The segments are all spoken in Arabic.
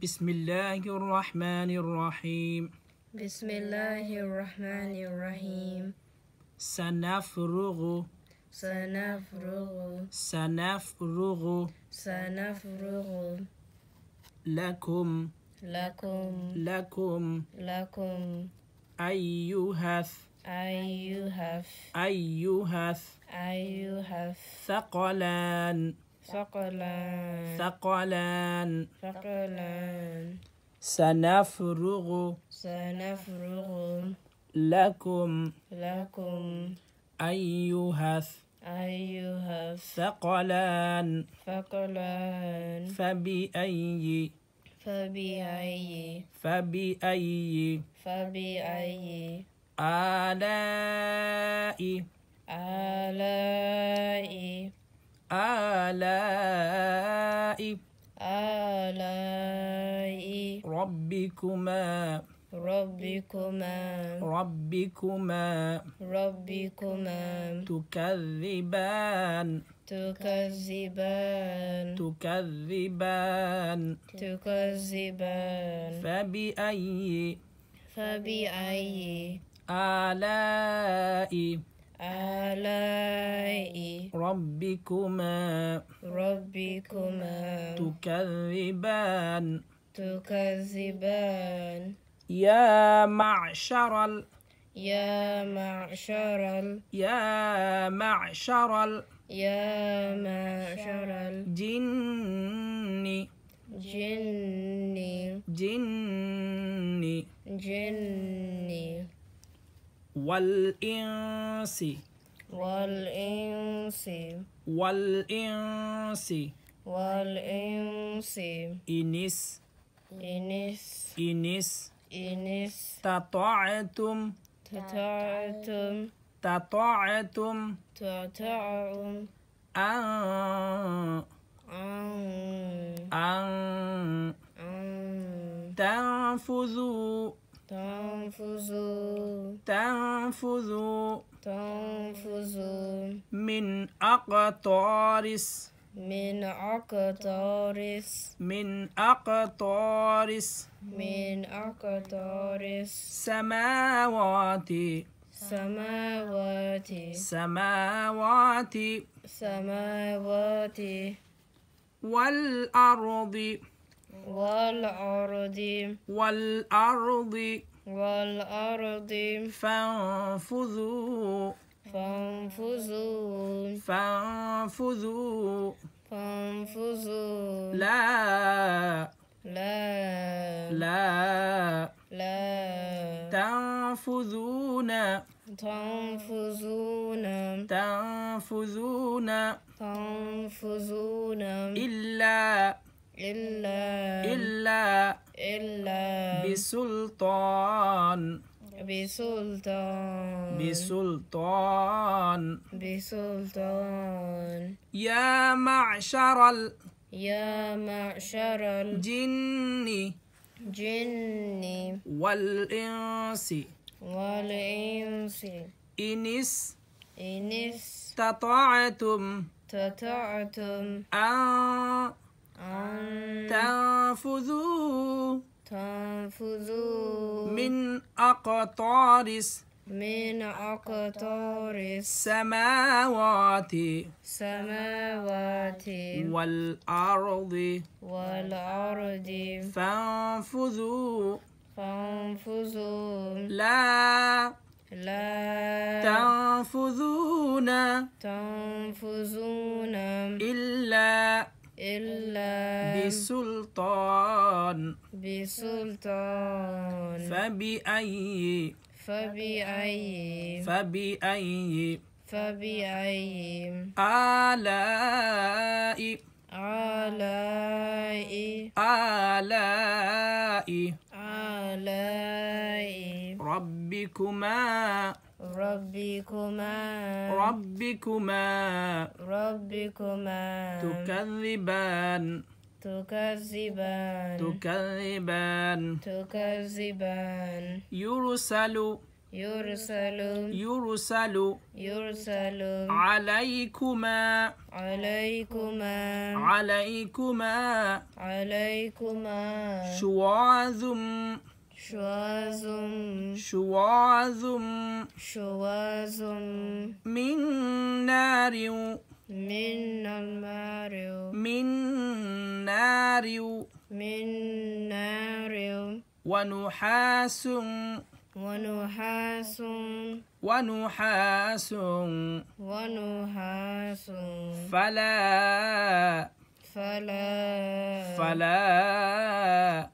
بسم الله الرحمن الرحيم بسم الله الرحمن الرحيم سنفرغ سنفرغ سنفرغ سنفرغ لكم لكم لكم لكم أيها أيها أيها أيها ثقلان ثقلان ثقلان ثقلان سنفرغ سنفرغ لكم لكم أيها أيها ثقلان ثقلان فبأي فبأي فبأي فبأي آلاء آلاء آلاء آلاء ربكما ربكما ربكما ربكما تكذبان تكذبان تكذبان تكذبان فبأي فبأي آلاء آلائي ربكما ربكما تكذبان تكذبان يا معشر ال يا معشر ال يا معشر ال يا معشر الجن جن جن جن والإنس والإنس والإنس والإنس إنس إنس إنس إنس تطعتم تطعتم تطعتم تطعتم أن أن أن تنفذوا تنفذوا تنفذوا تنفذوا من أقطارس من أقطارس من أقطارس من أقطارس سماواتي سماوات سماوات سماوات والأرض والأرض والأرض والأرض فانفذوا فانفذوا فانفذوا فانفذوا لا لا لا لا تنفذون تنفذون تنفذون تنفذون إلا إلا إلا إلا بسلطان بسلطان بسلطان بسلطان يا معشر ال يا معشر الجن جن والإنس والإنس إنس إنس استطعتم استطعتم أن تنفذوا آه. تنفذوا من أقطار من أقطار السماوات سماوات والأرض والأرض فانفذوا فانفذوا لا لا تنفذون تنفذون إلا إلا بسلطان بسلطان فبأي فبأي فبأي فبأي آلاء آلاء آلاء آلاء ربكما ربكما ربكما ربكما تكذبان تكذبان تكذبان تكذبان يرسل يرسل يرسل يرسل عليكما عليكما عليكما عليكما شواذ شوازم شوازم شوازم من نار من النار من نار من نار ونحاس ونحاس ونحاس ونحاس فلا فلا فلا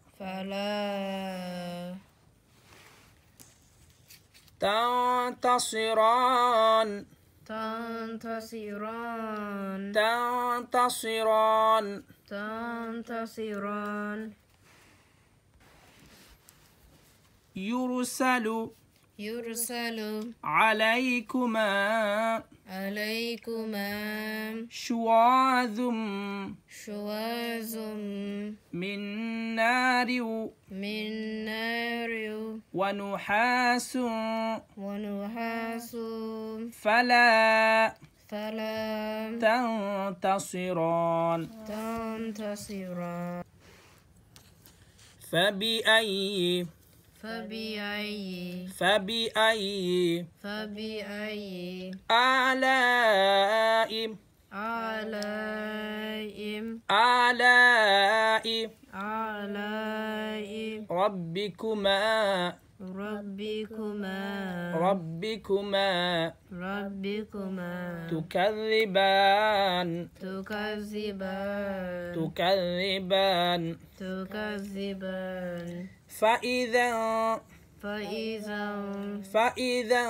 تنتصران تنتصران تنتصران تنتصران يرسل يرسل عليكما عليكما شواذ شواذ من نار من نار ونحاس ونحاس فلا فلا تنتصران تنتصران فبأي فبأي فبأي فبأي آلاء آلاء آلاء آلاء ربكما ربكما ربكما ربكما تكذبان تكذبان تكذبان تكذبان فإذا فإذا فإذا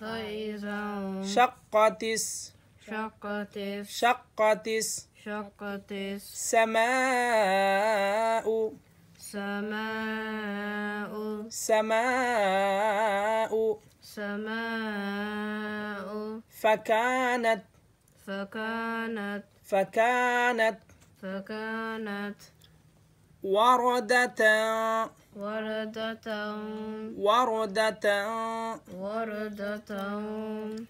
فإذا شقت شقت شقت شقتس سماء سماء سماء سماء فكانت فكانت فكانت فكانت وردة وردة وردة وردة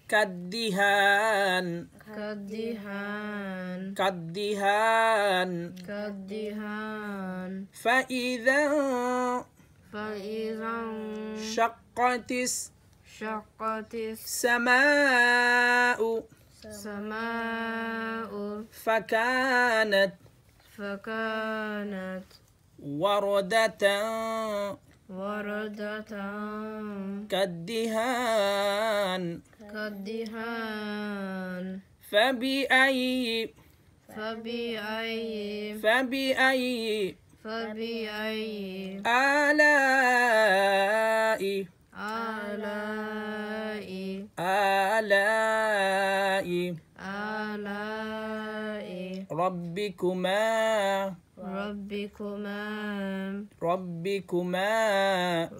كالدهان كالدهان كالدهان كالدهان فإذا فإذا شقت شقت السماء سماء فكانت فكانت وردة وردة كالدهان كالدهان فبأي فبأي فبأي فبأي آلاء آلاء آلاء آلاء ربكما ربكما ربكما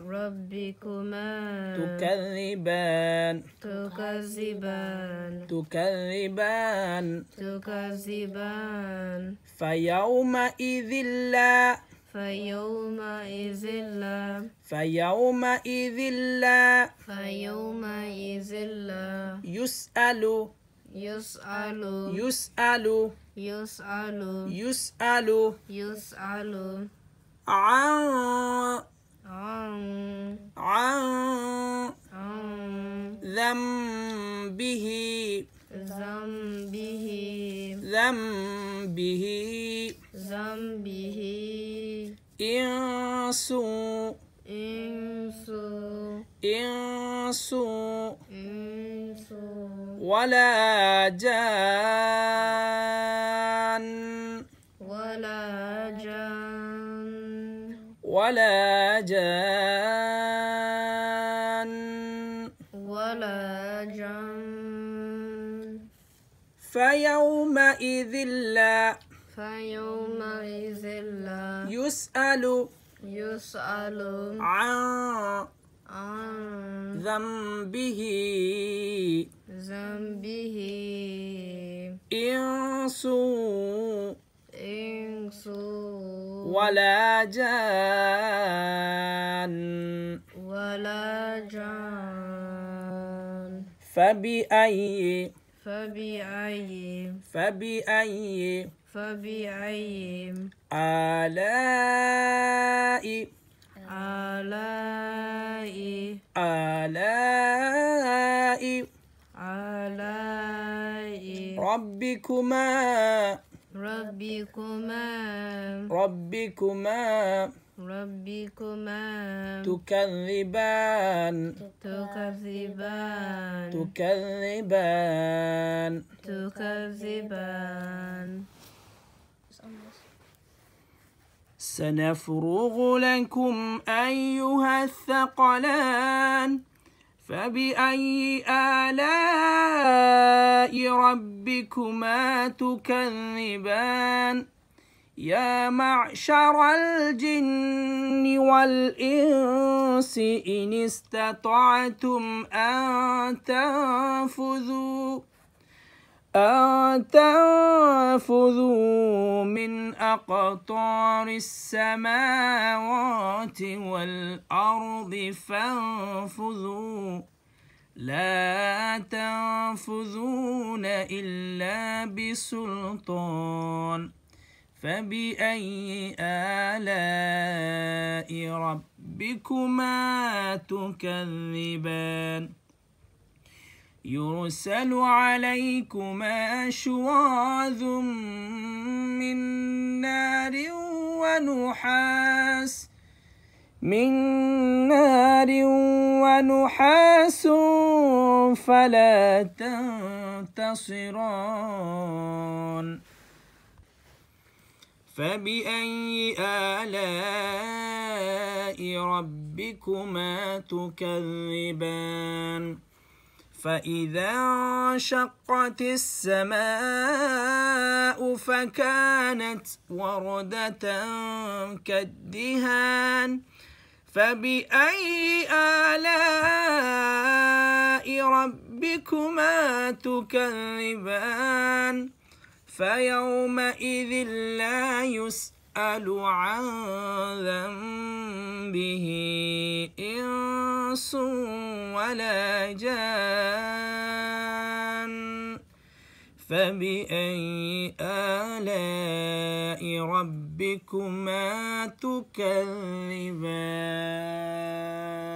ربكما تكذبان تكذبان تكذبان تكذبان فيومئذ لا فيومئذ لا فيومئذ لا فيومئذ لا يسأل يسأل يسأل يسأل يسأل يسأل عن عن عن ذنبه ذنبه ذنبه ذنبه إنس إنس إنس ولا جان ولا جان ولا جان ولا جان فيومئذ لا فيومئذ لا يسأل يسأل عن آه. ذنبه ذنبه إنس إنس ولا جان ولا جان فبأي فبأي فبأي فبأي آلاء آلائي علي ربكما ربكما ربكما ربكما تكذبان تكذبان تكذبان تكذبان سنفرغ لكم أيها الثقلان فبأي آلاء ربكما تكذبان يا معشر الجن والإنس إن استطعتم أن تنفذوا أن تنفذوا من أقطار السماوات والأرض فانفذوا لا تنفذون إلا بسلطان فبأي آلاء ربكما تكذبان يرسل عليكما شواذ من نار ونحاس من نار ونحاس فلا تنتصران فبأي آلاء ربكما تكذبان فإذا انشقت السماء فكانت وردة كالدهان فبأي آلاء ربكما تكذبان فيومئذ لا يسأل عن ذنبه إنس على جان فبأي آلاء ربكما تكذبان